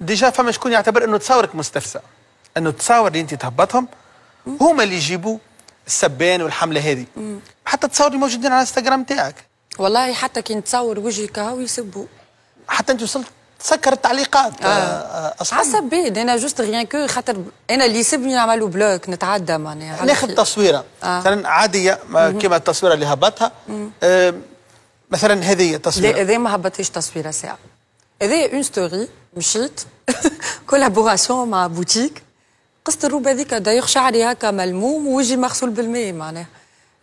ديجا فما شكون يعتبر انه تصاورك مستفسى انه التصاور اللي انت تهبطهم هما اللي يجيبوا السبان والحمله هذه حتى التصاور اللي موجودين على الانستغرام تاعك والله حتى كي نتصور وجهي هاو يسبوا حتى انت وصلت تسكر التعليقات آه. آه، اصلا حسب بيد انا جوست غيان كو خاطر انا اللي يسبني نعمل بلوك نتعدى معناها ناخذ تصويره آه. مثلا عاديه كما التصويره اللي هبطها آه مثلا هذه تصويره لا هذه ما هبطتش تصويره ساعه هذه اون ستوري مشيت كولابوراسيون مع بوتيك قصت الروب هذيك دايوغ شعري هكا ملموم ووجهي مغسول بالماء معناها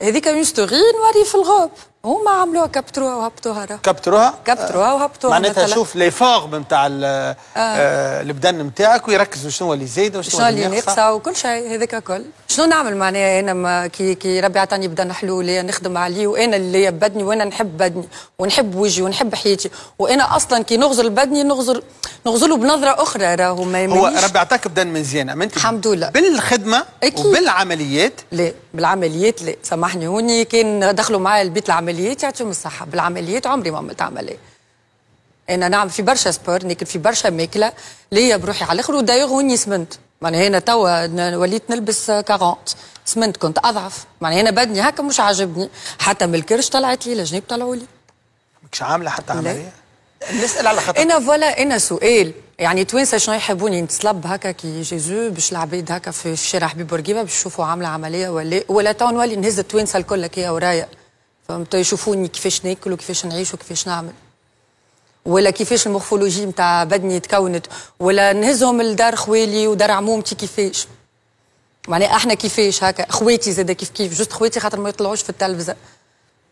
هذيك اون ستوري نوري في الغوب هما عملوها كبتروها وهبطوها راه كبتروها كبتروها آه. وهبطوها معناتها شوف لي فورم نتاع آه، آه. البدن نتاعك ويركزوا شنو اللي زايد وشنو اللي ناقصه وكل شيء هذاك كل شنو نعمل معناها انا ما كي كي ربي عطاني بدن حلو اللي نخدم عليه وانا اللي بدني وانا نحب بدني ونحب وجهي ونحب حياتي وانا اصلا كي نغزل بدني نغزل نغزله بنظره اخرى راهو ما هو ربي عطاك بدن مزيان ما انت الحمد لله بالخدمه أكيد. وبالعمليات لا بالعمليات لا سامحني هوني كان دخلوا معايا البيت العمليات بالعمليات يعطيهم الصحه بالعمليات عمري ما عملت عمليه انا نعم في برشا سبور ناكل في برشا ماكله ليا بروحي على الاخر ودايوغ وني سمنت معناها انا توا وليت نلبس 40 سمنت كنت اضعف معناها انا بدني هكا مش عاجبني حتى من الكرش طلعت لي الجناب طلعوا لي ماكش عامله حتى عمليه نسال على خاطر انا فوالا انا سؤال يعني توانسه شنو يحبوني نتصلب هكا كي جيزو باش العباد هكا في الشارع حبيب بورقيبه باش يشوفوا عامله عمليه ولا ولا تو نولي نهز التوانسه الكل كي ورايا فهمت يشوفوني كيفاش ناكل وكيفاش نعيش وكيفاش نعمل ولا كيفاش المورفولوجي نتاع بدني تكونت ولا نهزهم لدار خوالي ودار عمومتي كيفاش معناها احنا كيفاش هكا خواتي زاد كيف كيف جوست خواتي خاطر ما يطلعوش في التلفزه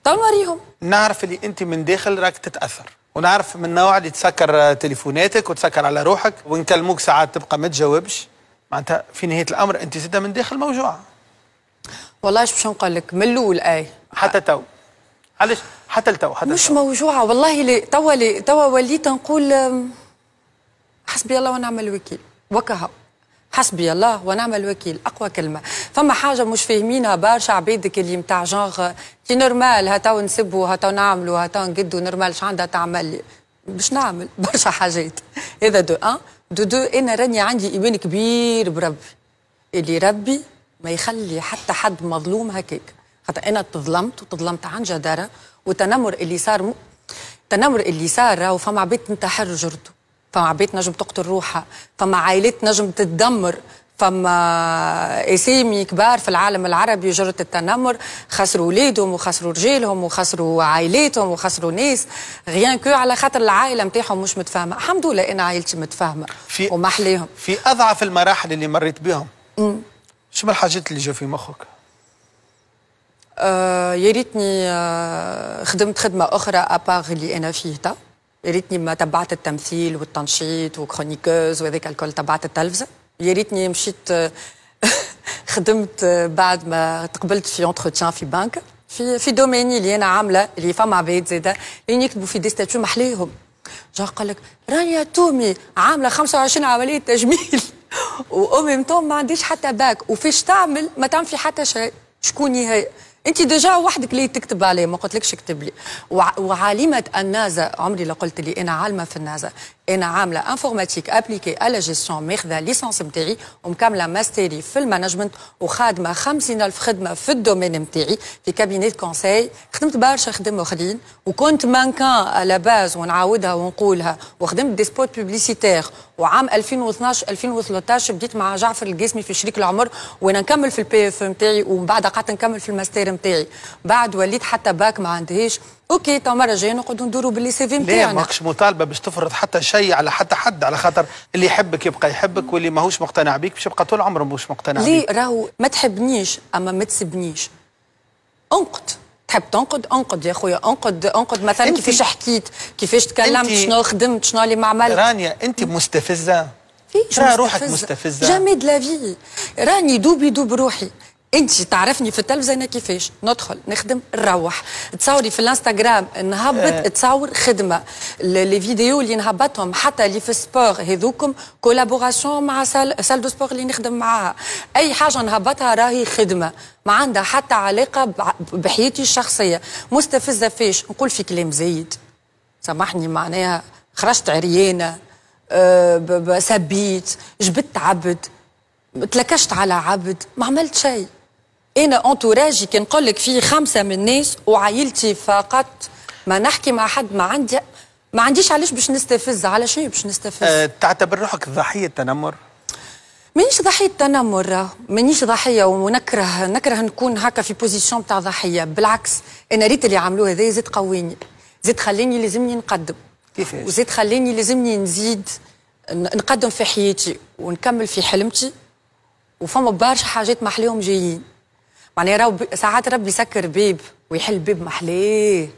تو نوريهم نعرف اللي انت من داخل راك تتاثر ونعرف من النوع اللي تسكر تليفوناتك وتسكر على روحك ونكلموك ساعات تبقى ما تجاوبش معناتها في نهايه الامر انت زاده من داخل موجوعه والله اش باش نقول لك من الاول اي آه. حتى تو علاش حتى لتوا حتى مش موجوعه والله توا توا وليت نقول حسبي الله ونعم الوكيل وكها حسبي الله ونعم الوكيل اقوى كلمه فما حاجه مش فاهمينها برشا عبيدك اللي نتاع جونغ كي نورمال هاتو نسبوا هاتو نعملوا هاتو نقدوا نورمال عندها تعمل باش نعمل برشا حاجات هذا دو ان أه؟ دو دو انا راني عندي ايمان كبير بربي اللي ربي ما يخلي حتى حد مظلوم هكاك خاطر انا تظلمت وتظلمت عن جداره والتنمر اللي صار م... التنمر اللي صار راهو فما عباد تنتحر جرته فما عباد نجم تقتل روحها فما عائلات نجم تتدمر فما اسامي كبار في العالم العربي جرة التنمر خسروا ولادهم وخسروا رجالهم وخسروا عائلاتهم وخسروا ناس غيان كو على خاطر العائله نتاعهم مش متفاهمه الحمد لله انا عائلتي متفاهمه ومحليهم في اضعف المراحل اللي مريت بهم من الحاجات اللي جا في مخك آه، يا ريتني آه، خدمت خدمه اخرى اباغ اللي انا فيه تا يا ريتني ما تبعت التمثيل والتنشيط وكرونيكوز وهذاك الكل تبعت التلفزه يا ريتني مشيت آه، خدمت بعد ما تقبلت في اونتروتيان في بنك في في دوميني اللي انا عامله اللي فما عباد زاده اللي يكتبوا في دي ستاتيو محليهم جا قال لك رانيا تومي عامله 25 عمليه تجميل وامي متوم ما عنديش حتى باك وفيش تعمل ما تعمل في حتى شيء شكوني هي انت ديجا وحدك اللي تكتب عليه ما قلتلكش اكتب لي وعالمه النازا عمري لا قلت لي انا عالمه في النازا انا عامله انفورماتيك ابليكي على جيستيون ماخذه ليسونس نتاعي ومكمله ماستيري في المانجمنت وخادمه 50000 خدمه في الدومين نتاعي في كابينيت كونساي خدمت برشا خدم اخرين وكنت مانكان على باز ونعاودها ونقولها وخدمت دي سبوت بوبليسيتير وعام 2012 2013 بديت مع جعفر القاسمي في شريك العمر وانا نكمل في البي اف نتاعي ومن بعد قعدت نكمل في الماستير نتاعي بعد وليت حتى باك ما عندهاش اوكي تو مره جايه نقعدوا ندوروا باللي سي في نتاعنا لا ماكش مطالبه باش تفرض حتى شيء على حتى حد على خاطر اللي يحبك يبقى يحبك واللي ماهوش مقتنع بيك باش يبقى طول عمره مش مقتنع ليه بيك راهو ما تحبنيش اما ما تسبنيش انقد تحب تنقد انقد يا خويا انقد انقد مثلا كيفاش حكيت كيفاش تكلمت شنو خدمت شنو اللي ما عملت رانيا انت مستفزه ترى روحك مستفزه جامي دلافي راني دوبي دوب روحي انت تعرفني في التلفزه انا كيفاش ندخل نخدم نروح تصوري في الانستغرام نهبط أه. تصور خدمه لي فيديو اللي نهبطهم حتى اللي في السبور هذوكم كولابوراسيون مع سال سال دو سبور اللي نخدم معاها اي حاجه نهبطها راهي خدمه ما عندها حتى علاقه بحياتي الشخصيه مستفزه فاش نقول في كلام زايد سامحني معناها خرجت عريانه أه سبيت جبت عبد تلكشت على عبد ما عملت شيء انا انتوراجي كي نقول لك في خمسه من الناس وعائلتي فقط ما نحكي مع حد ما عندي ما عنديش علاش باش نستفز على شنو باش نستفز أه تعتبر روحك ضحيه تنمر مانيش ضحية تنمر مانيش ضحية ونكره نكره نكون هكا في بوزيسيون تاع ضحية بالعكس أنا ريت اللي عملوه هذا زاد قويني زاد خلاني لازمني نقدم كيفاش وزاد خلاني لازمني نزيد نقدم في حياتي ونكمل في حلمتي وفما برشا حاجات محليهم جايين معناها يعني راه رب ساعات ربي يسكر بيب ويحل بيب محليه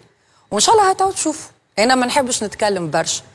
وان شاء الله هتعود تشوفوا انا ما نحبش نتكلم برشا